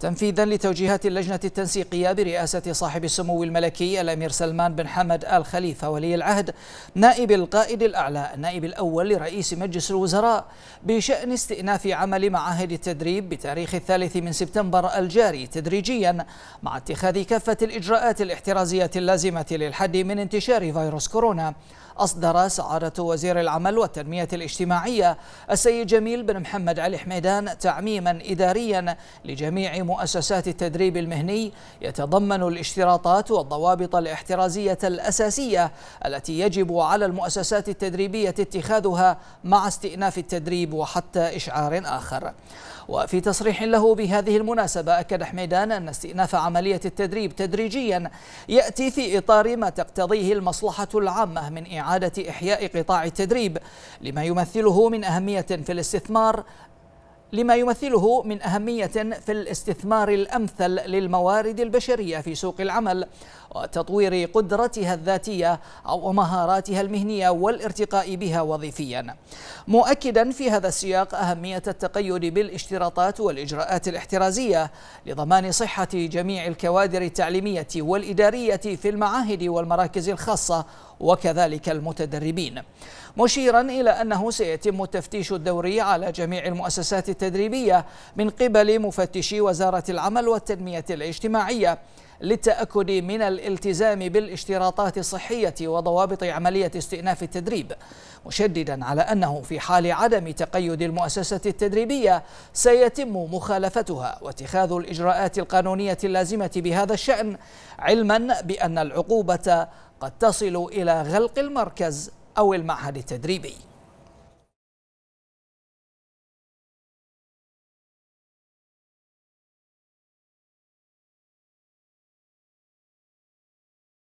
تنفيذا لتوجيهات اللجنة التنسيقية برئاسة صاحب السمو الملكي الأمير سلمان بن حمد آل خليفة ولي العهد نائب القائد الأعلى النائب الأول لرئيس مجلس الوزراء بشأن استئناف عمل معاهد التدريب بتاريخ الثالث من سبتمبر الجاري تدريجيا مع اتخاذ كافة الإجراءات الاحترازية اللازمة للحد من انتشار فيروس كورونا أصدر سعادة وزير العمل والتنمية الاجتماعية السيد جميل بن محمد علي حميدان تعميما إداريا لجميع مؤسسات التدريب المهني يتضمن الاشتراطات والضوابط الاحترازية الأساسية التي يجب على المؤسسات التدريبية اتخاذها مع استئناف التدريب وحتى إشعار آخر وفي تصريح له بهذه المناسبة أكد حميدان أن استئناف عملية التدريب تدريجيا يأتي في إطار ما تقتضيه المصلحة العامة من إعادة إعادة إحياء قطاع التدريب لما يمثله من أهمية في الاستثمار لما يمثله من أهمية في الاستثمار الأمثل للموارد البشرية في سوق العمل وتطوير قدرتها الذاتية ومهاراتها المهنية والارتقاء بها وظيفيا مؤكدا في هذا السياق أهمية التقيد بالاشتراطات والإجراءات الاحترازية لضمان صحة جميع الكوادر التعليمية والإدارية في المعاهد والمراكز الخاصة وكذلك المتدربين مشيرا إلى أنه سيتم التفتيش الدوري على جميع المؤسسات التدريبية من قبل مفتشي وزارة العمل والتنمية الاجتماعية للتأكد من الالتزام بالاشتراطات الصحية وضوابط عملية استئناف التدريب مشددا على أنه في حال عدم تقيد المؤسسة التدريبية سيتم مخالفتها واتخاذ الإجراءات القانونية اللازمة بهذا الشأن علما بأن العقوبة قد تصل إلى غلق المركز أو المعهد التدريبي